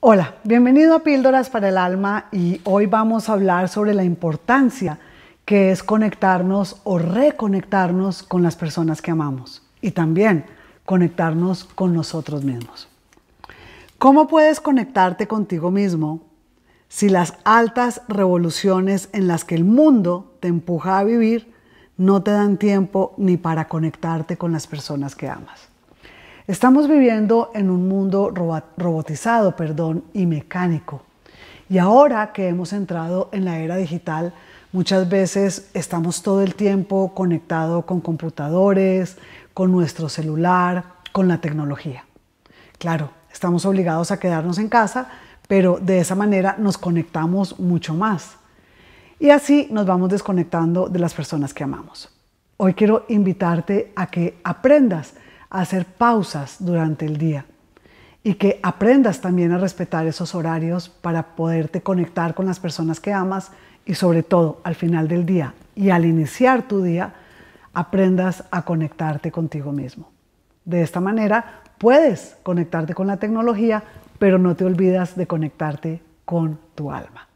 Hola, bienvenido a Píldoras para el Alma y hoy vamos a hablar sobre la importancia que es conectarnos o reconectarnos con las personas que amamos y también conectarnos con nosotros mismos. ¿Cómo puedes conectarte contigo mismo si las altas revoluciones en las que el mundo te empuja a vivir no te dan tiempo ni para conectarte con las personas que amas? Estamos viviendo en un mundo robotizado perdón, y mecánico. Y ahora que hemos entrado en la era digital, muchas veces estamos todo el tiempo conectados con computadores, con nuestro celular, con la tecnología. Claro, estamos obligados a quedarnos en casa, pero de esa manera nos conectamos mucho más. Y así nos vamos desconectando de las personas que amamos. Hoy quiero invitarte a que aprendas hacer pausas durante el día y que aprendas también a respetar esos horarios para poderte conectar con las personas que amas y sobre todo al final del día y al iniciar tu día, aprendas a conectarte contigo mismo. De esta manera puedes conectarte con la tecnología, pero no te olvidas de conectarte con tu alma.